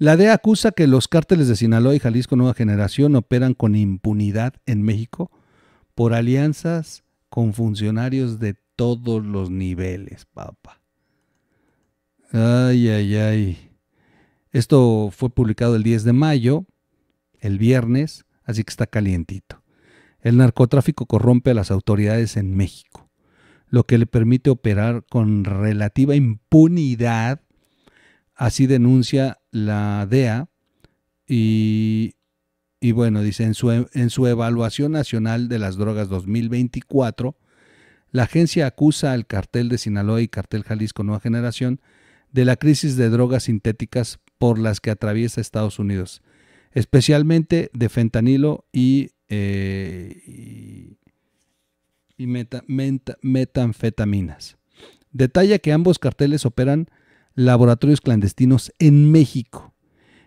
La DEA acusa que los cárteles de Sinaloa y Jalisco Nueva Generación operan con impunidad en México por alianzas con funcionarios de todos los niveles, papá. Ay, ay, ay. Esto fue publicado el 10 de mayo, el viernes, así que está calientito. El narcotráfico corrompe a las autoridades en México, lo que le permite operar con relativa impunidad Así denuncia la DEA y, bueno, dice, e, en su, evaluación nacional de las drogas 2024, la agencia acusa al cartel de Sinaloa y cartel Jalisco Nueva Generación de la crisis de drogas sintéticas por las que atraviesa Estados Unidos, especialmente de fentanilo y, eh, y, metanfetaminas. Detalla que ambos carteles operan laboratorios clandestinos en México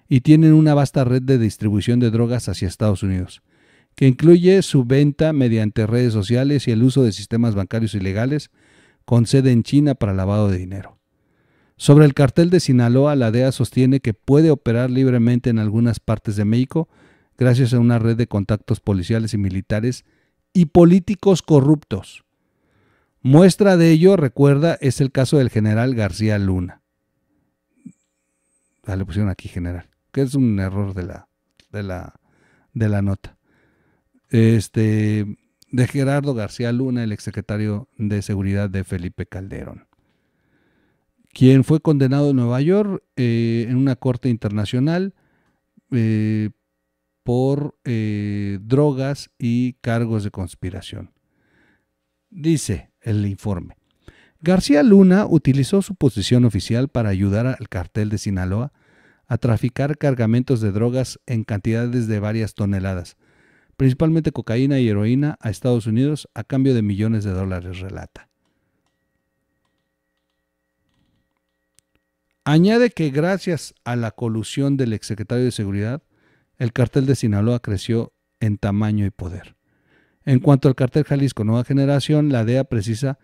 y tienen una vasta red de distribución de drogas hacia Estados Unidos, que incluye su venta mediante redes sociales y el uso de sistemas bancarios ilegales con sede en China para lavado de dinero. Sobre el cartel de Sinaloa, la DEA sostiene que puede operar libremente en algunas partes de México gracias a una red de contactos policiales y militares y políticos corruptos. Muestra de ello, recuerda, es el caso del general García Luna la ah, le pusieron aquí general, que es un error de la, de la, nota. Este, de Gerardo García Luna, el exsecretario de Seguridad de Felipe Calderón, quien fue condenado en Nueva York eh, en una corte internacional eh, por eh, drogas y cargos de conspiración. Dice el informe. García Luna utilizó su posición oficial para ayudar al cartel de Sinaloa a traficar cargamentos de drogas en cantidades de varias toneladas, principalmente cocaína y heroína, a Estados Unidos a cambio de millones de dólares, relata. Añade que gracias a la colusión del exsecretario de Seguridad, el cartel de Sinaloa creció en tamaño y poder. En cuanto al cartel Jalisco Nueva Generación, la DEA precisa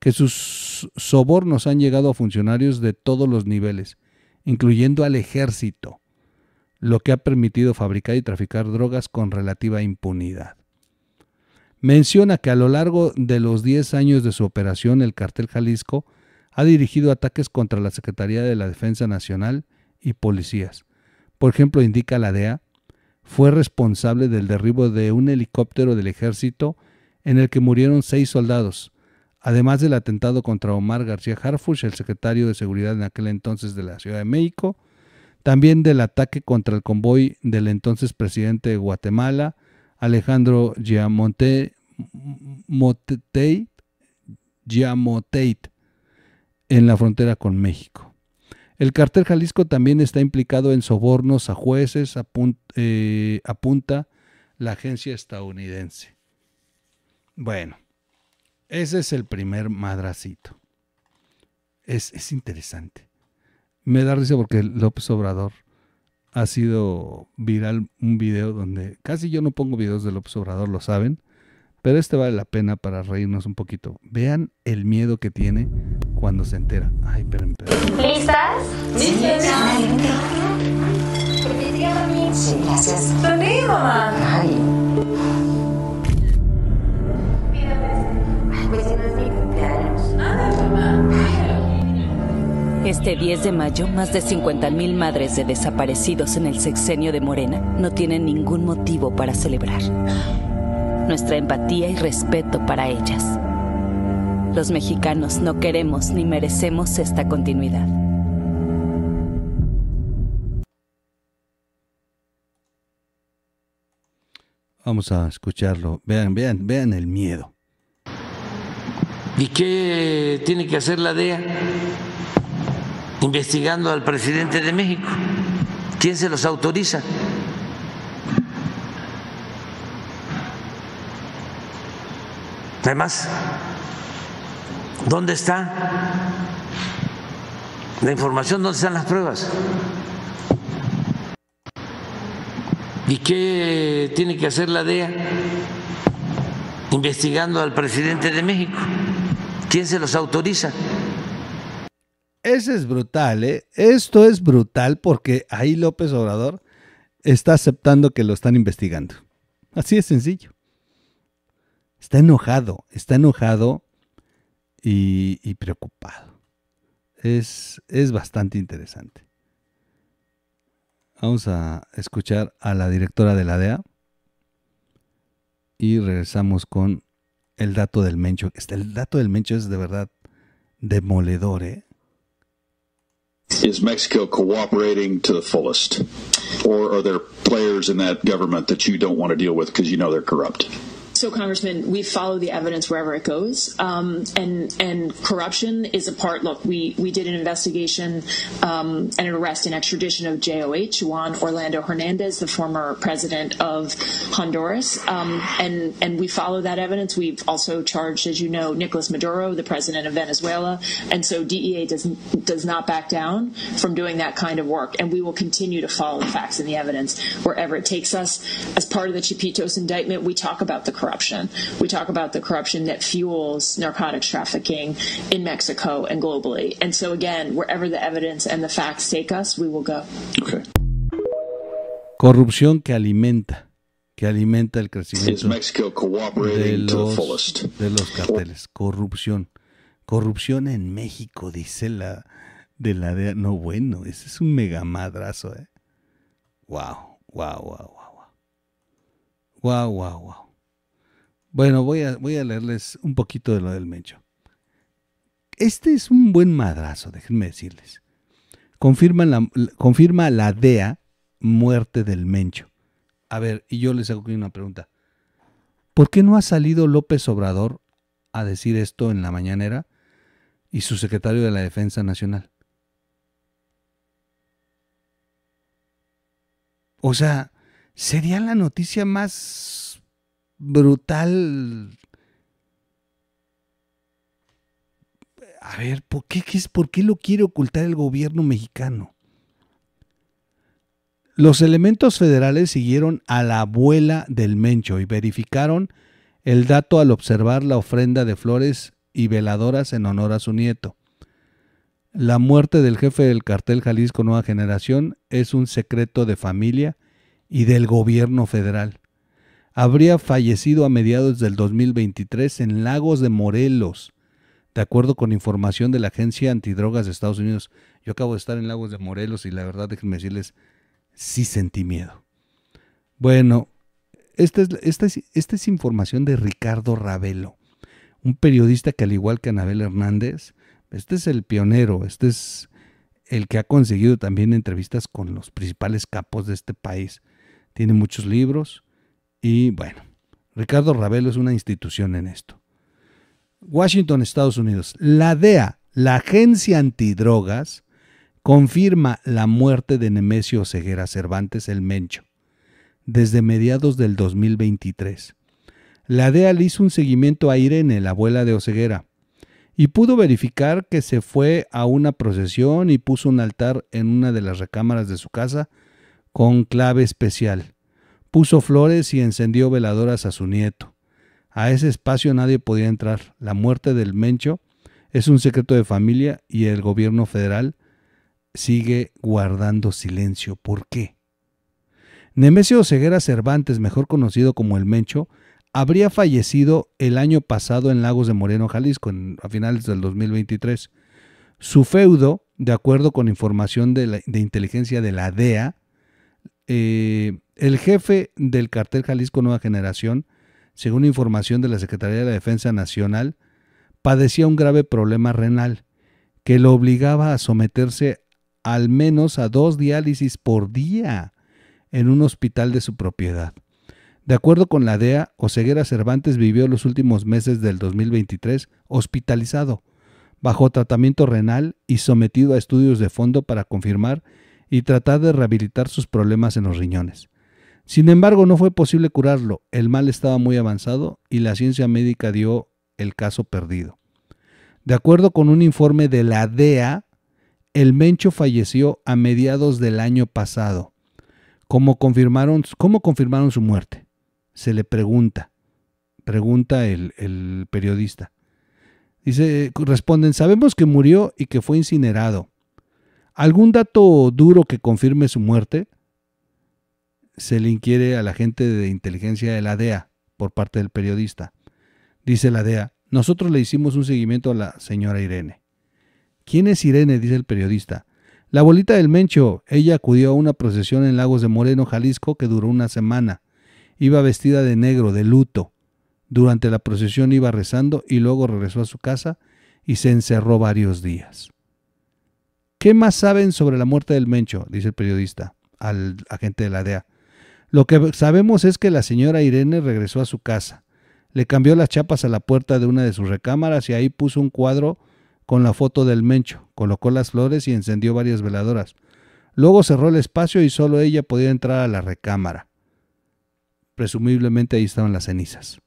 que sus sobornos han llegado a funcionarios de todos los niveles, incluyendo al ejército, lo que ha permitido fabricar y traficar drogas con relativa impunidad. Menciona que a lo largo de los 10 años de su operación el cartel Jalisco ha dirigido ataques contra la Secretaría de la Defensa Nacional y policías. Por ejemplo, indica la DEA, fue responsable del derribo de un helicóptero del ejército en el que murieron seis soldados, Además del atentado contra Omar García Harfuch, el secretario de Seguridad en aquel entonces de la Ciudad de México, también del ataque contra el convoy del entonces presidente de Guatemala, Alejandro Giamonte, en la frontera con México. El cartel Jalisco también está implicado en sobornos a jueces, eh, apunta la agencia estadounidense. Bueno, ese es el primer madracito. Es, es interesante. Me da risa porque López Obrador ha sido viral un video donde casi yo no pongo videos de López Obrador, lo saben, pero este vale la pena para reírnos un poquito. Vean el miedo que tiene cuando se entera. Ay, esperen, esperen. ¿Listas? ¿Listas? Sí, gracias. ¿Dónde Ay. Este 10 de mayo, más de 50.000 madres de desaparecidos en el sexenio de Morena no tienen ningún motivo para celebrar. Nuestra empatía y respeto para ellas. Los mexicanos no queremos ni merecemos esta continuidad. Vamos a escucharlo. Vean, vean, vean el miedo. ¿Y qué tiene que hacer la DEA investigando al presidente de México? ¿Quién se los autoriza? Además, ¿dónde está la información? ¿Dónde están las pruebas? ¿Y qué tiene que hacer la DEA investigando al presidente de México? ¿Quién se los autoriza? Ese es brutal, ¿eh? Esto es brutal porque ahí López Obrador está aceptando que lo están investigando. Así de sencillo. Está enojado, está enojado y, preocupado. Es, es bastante interesante. Vamos a escuchar a la directora de la DEA y regresamos con el dato del Mencho. El dato del Mencho es de verdad demoledor, ¿eh? Is Mexico cooperating to the fullest? Or are there players in that government that you don't want to deal with because you know they're corrupt? so, Congressman, we follow the evidence wherever it goes, um, and and corruption is a part. Look, we we did an investigation um, and an arrest and extradition of JOH Juan Orlando Hernandez, the former president of Honduras, um, and and we follow that evidence. We've also charged, as you know, Nicolas Maduro, the president of Venezuela, and so DEA does does not back down from doing that kind of work, and we will continue to follow the facts and the evidence wherever it takes us. As part of the Chapitos indictment, we talk about the corruption corruption. We talk about the corruption that fuels narcotics trafficking in Mexico and globally. And so, again, wherever the evidence and the facts take us, we will go. Okay. Corrupción que alimenta. que alimenta el crecimiento de los, de los carteles. Corrupción. Corrupción en México, dice la de la DEA. No, bueno, ese es un mega madrazo. ¿eh? Wow, wow, wow, wow. Wow, wow, wow. Bueno, voy a, voy a leerles un poquito de lo del Mencho. Este es un buen madrazo, déjenme decirles. Confirma la, confirma la DEA muerte del Mencho. A ver, y yo les hago una pregunta. ¿Por qué no ha salido López Obrador a decir esto en la mañanera y su secretario de la Defensa Nacional? O sea, sería la noticia más brutal. A ver, ¿por qué, es, ¿por qué lo quiere ocultar el gobierno mexicano? Los elementos federales siguieron a la abuela del Mencho y verificaron el dato al observar la ofrenda de flores y veladoras en honor a su nieto. La muerte del jefe del cartel Jalisco Nueva Generación es un secreto de familia y del gobierno federal habría fallecido a mediados del 2023 en Lagos de Morelos, de acuerdo con información de la Agencia Antidrogas de Estados Unidos. Yo acabo de estar en Lagos de Morelos y la verdad, déjenme decirles, sí sentí miedo. Bueno, esta es, esta es, esta es información de Ricardo Ravelo, un periodista que al igual que Anabel Hernández, este es el pionero, este es el que ha conseguido también entrevistas con los principales capos de este país. Tiene muchos libros, y bueno, Ricardo Ravelo es una institución en esto. Washington, Estados Unidos. La DEA, la agencia antidrogas, confirma la muerte de Nemesio Ceguera Cervantes el Mencho desde mediados del 2023. La DEA le hizo un seguimiento a Irene, la abuela de Oceguera, y pudo verificar que se fue a una procesión y puso un altar en una de las recámaras de su casa con clave especial. Puso flores y encendió veladoras a su nieto. A ese espacio nadie podía entrar. La muerte del Mencho es un secreto de familia y el gobierno federal sigue guardando silencio. ¿Por qué? Nemesio Ceguera Cervantes, mejor conocido como el Mencho, habría fallecido el año pasado en Lagos de Moreno, Jalisco, a finales del 2023. Su feudo, de acuerdo con información de, de inteligencia de la DEA, eh, el jefe del cartel Jalisco Nueva Generación, según información de la Secretaría de la Defensa Nacional, padecía un grave problema renal que lo obligaba a someterse al menos a dos diálisis por día en un hospital de su propiedad. De acuerdo con la DEA, Oseguera Cervantes vivió los últimos meses del 2023 hospitalizado, bajo tratamiento renal y sometido a estudios de fondo para confirmar y tratar de rehabilitar sus problemas en los riñones. Sin embargo, no fue posible curarlo, el mal estaba muy avanzado y la ciencia médica dio el caso perdido. De acuerdo con un informe de la DEA, el Mencho falleció a mediados del año pasado. ¿Cómo confirmaron, su muerte? Se le pregunta, pregunta el, el periodista. Dice, responden, sabemos que murió y que fue incinerado. ¿Algún dato duro que confirme su muerte? se le inquiere a la gente de inteligencia de la DEA por parte del periodista. Dice la DEA, nosotros le hicimos un seguimiento a la señora Irene. ¿Quién es Irene? dice el periodista. La abuelita del Mencho, ella acudió a una procesión en Lagos de Moreno, Jalisco, que duró una semana. Iba vestida de negro, de luto. Durante la procesión iba rezando y luego regresó a su casa y se encerró varios días. ¿Qué más saben sobre la muerte del Mencho? dice el periodista al agente de la DEA. Lo que sabemos es que la señora Irene regresó a su casa, le cambió las chapas a la puerta de una de sus recámaras y ahí puso un cuadro con la foto del Mencho, colocó las flores y encendió varias veladoras. Luego cerró el espacio y solo ella podía entrar a la recámara. Presumiblemente ahí estaban las cenizas.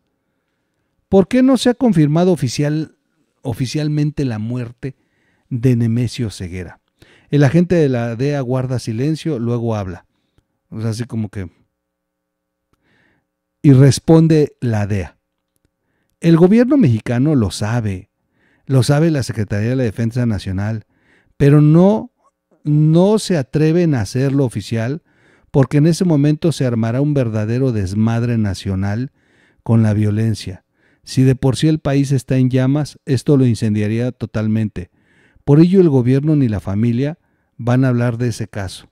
¿Por qué no se ha confirmado oficial, oficialmente la muerte de Nemesio Ceguera? El agente de la DEA guarda silencio, luego habla. O así como que, y responde la DEA. El gobierno mexicano lo sabe, lo sabe la Secretaría de la Defensa Nacional, pero no, no se atreven a hacerlo oficial porque en ese momento se armará un verdadero desmadre nacional con la violencia. Si de por sí el país está en llamas, esto lo incendiaría totalmente. Por ello el gobierno ni la familia van a hablar de ese caso.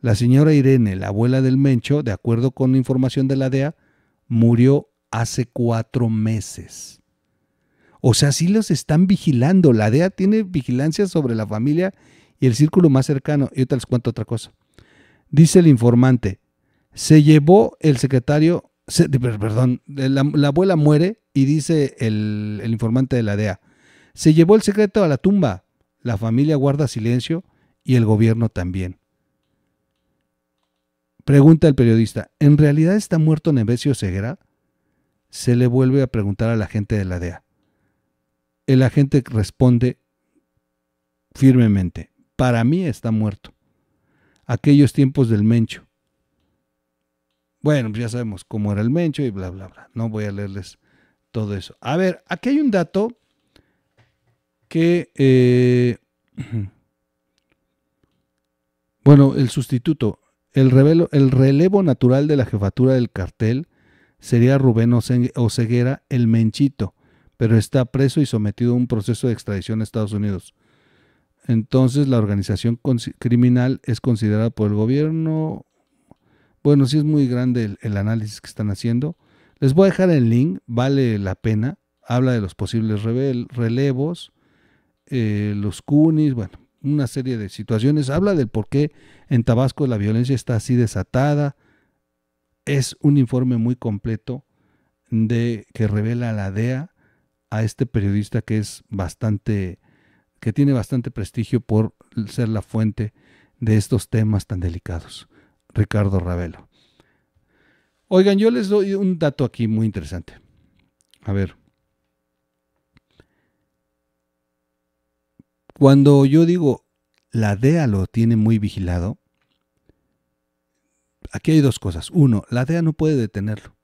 La señora Irene, la abuela del Mencho, de acuerdo con información de la DEA, murió hace cuatro meses. O sea, sí los están vigilando. La DEA tiene vigilancia sobre la familia y el círculo más cercano. Y te les cuento otra cosa. Dice el informante, se llevó el secretario, perdón, eh, la, abuela muere y dice el, el informante de la DEA, se llevó el secreto a la tumba. La familia guarda silencio y el gobierno también. Pregunta el periodista, ¿en realidad está muerto Nevesio Ceguera? Se le vuelve a preguntar al agente de la DEA. El agente responde firmemente, para mí está muerto. Aquellos tiempos del Mencho. Bueno, pues ya sabemos cómo era el Mencho y bla, bla, bla. No voy a leerles todo eso. A ver, aquí hay un dato que... Eh, bueno, el sustituto, el, relevo natural de la jefatura del cartel sería Rubén Oseguera, el Menchito, pero está preso y sometido a un proceso de extradición a Estados Unidos. Entonces la organización criminal es considerada por el gobierno. Bueno, sí es muy grande el, análisis que están haciendo. Les voy a dejar el link, vale la pena. Habla de los posibles relevos, eh, los cunis, bueno, una serie de situaciones. Habla del por qué en Tabasco la violencia está así desatada. Es un informe muy completo de que revela la DEA a este periodista que es bastante que tiene bastante prestigio por ser la fuente de estos temas tan delicados, Ricardo Ravelo. Oigan, yo les doy un dato aquí muy interesante. A ver, Cuando yo digo la DEA lo tiene muy vigilado, aquí hay dos cosas. Uno, la DEA no puede detenerlo.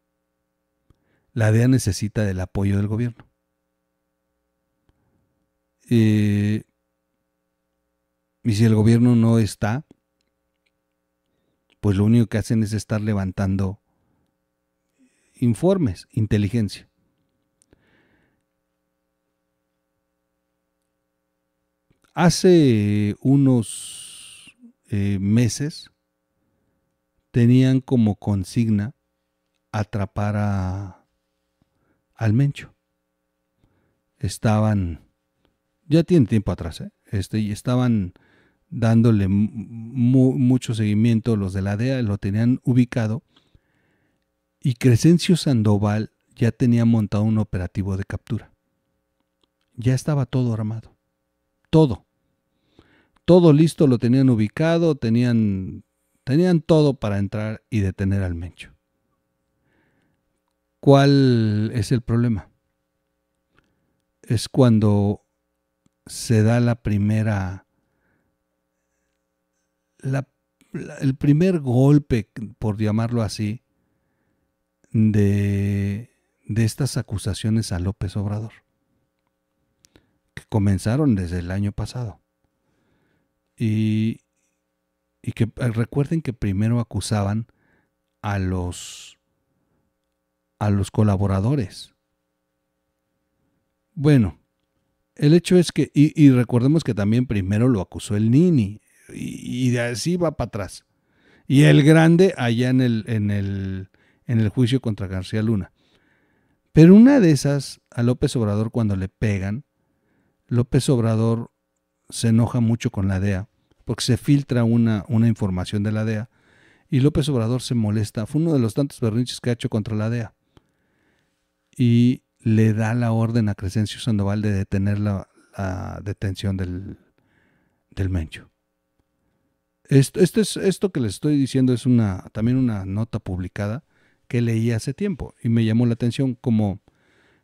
La DEA necesita del apoyo del gobierno. Eh, y si el gobierno no está, pues lo único que hacen es estar levantando informes, inteligencia. Hace eh, unos eh, meses tenían como consigna atrapar a, al Mencho. Estaban, ya tienen tiempo atrás, ¿eh? este, y estaban dándole mucho seguimiento los de la DEA, lo tenían ubicado, y Crescencio Sandoval ya tenía montado un operativo de captura. Ya estaba todo armado, todo todo listo, lo tenían ubicado, tenían, tenían todo para entrar y detener al Mencho. ¿Cuál es el problema? Es cuando se da la primera, el primer golpe, por llamarlo así, de estas acusaciones a López Obrador, que comenzaron desde el año pasado. Y, que eh, recuerden que primero acusaban a los, a los colaboradores. Bueno, el hecho es que, y, recordemos que también primero lo acusó el Nini, y, de así va para atrás. Y el grande allá en el, en el, en el juicio contra García Luna. Pero una de esas, a López Obrador cuando le pegan, López Obrador se enoja mucho con la DEA, porque se filtra una, una información de la DEA, y López Obrador se molesta. Fue uno de los tantos berrinches que ha hecho contra la DEA. Y le da la orden a Crescencio Sandoval de detener la, detención del, Mencho. Esto, es, esto que les estoy diciendo es una, también una nota publicada que leí hace tiempo y me llamó la atención como,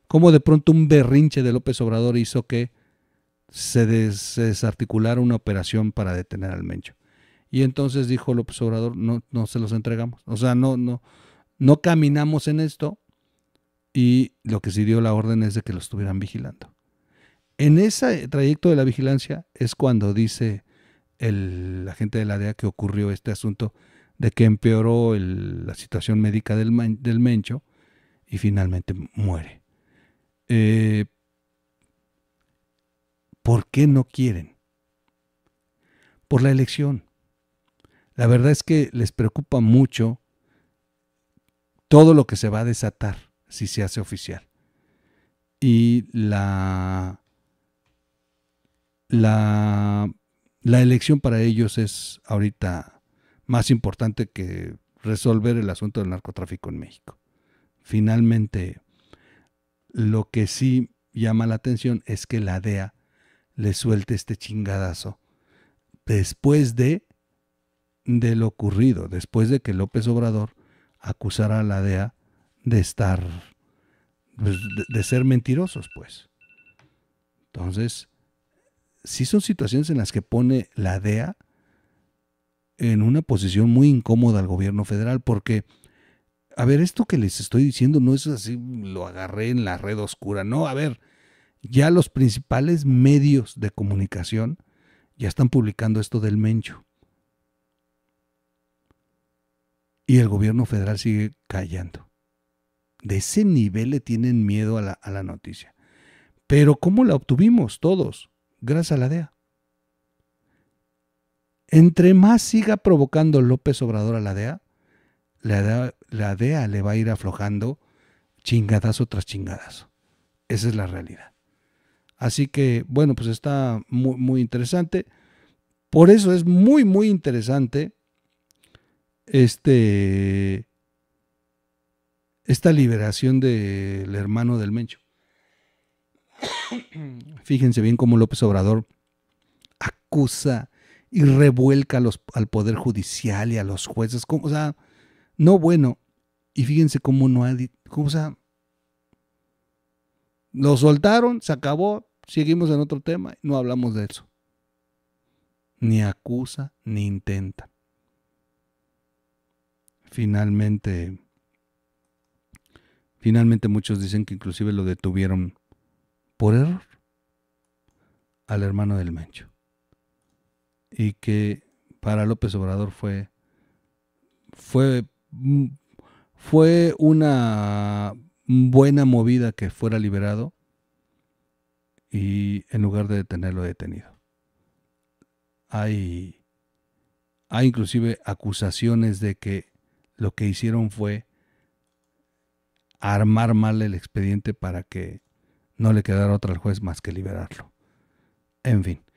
como de pronto un berrinche de López Obrador hizo que se, una operación para detener al Mencho. Y entonces dijo López Obrador, no, no se los entregamos. O sea, no, no, no caminamos en esto y lo que sí dio la orden es de que lo estuvieran vigilando. En ese trayecto de la vigilancia es cuando dice el, la gente de la DEA que ocurrió este asunto de que empeoró la situación médica del, del, Mencho y finalmente muere. Eh, ¿Por qué no quieren? Por la elección. La verdad es que les preocupa mucho todo lo que se va a desatar si se hace oficial. Y la, la, la elección para ellos es ahorita más importante que resolver el asunto del narcotráfico en México. Finalmente, lo que sí llama la atención es que la DEA le suelte este chingadazo. Después de, de lo ocurrido, después de que López Obrador acusara a la DEA de estar, pues, de, ser mentirosos, pues. Entonces, sí son situaciones en las que pone la DEA en una posición muy incómoda al gobierno federal, porque, a ver, esto que les estoy diciendo no es así, lo agarré en la red oscura, no, a ver, ya los principales medios de comunicación ya están publicando esto del Mencho. Y el gobierno federal sigue callando. De ese nivel le tienen miedo a la, noticia. Pero ¿cómo la obtuvimos todos? Gracias a la DEA. Entre más siga provocando López Obrador a la DEA, la DEA, la DEA le va a ir aflojando chingadazo tras chingadazo. Esa es la realidad. Así que, bueno, pues está muy, muy interesante. Por eso es muy, muy interesante este, esta liberación del hermano del Mencho. Fíjense bien cómo López Obrador acusa y revuelca los, al Poder Judicial y a los jueces. o sea, no bueno. Y fíjense cómo no ha... Cómo, o lo soltaron, se acabó, seguimos en otro tema, y no hablamos de eso. Ni acusa ni intenta. Finalmente, finalmente muchos dicen que inclusive lo detuvieron por error al hermano del Mencho. Y que para López Obrador fue fue mm, fue una buena movida que fuera liberado y en lugar de detenerlo, detenido. Hay, hay inclusive acusaciones de que lo que hicieron fue armar mal el expediente para que no le quedara otra al juez más que liberarlo. En fin,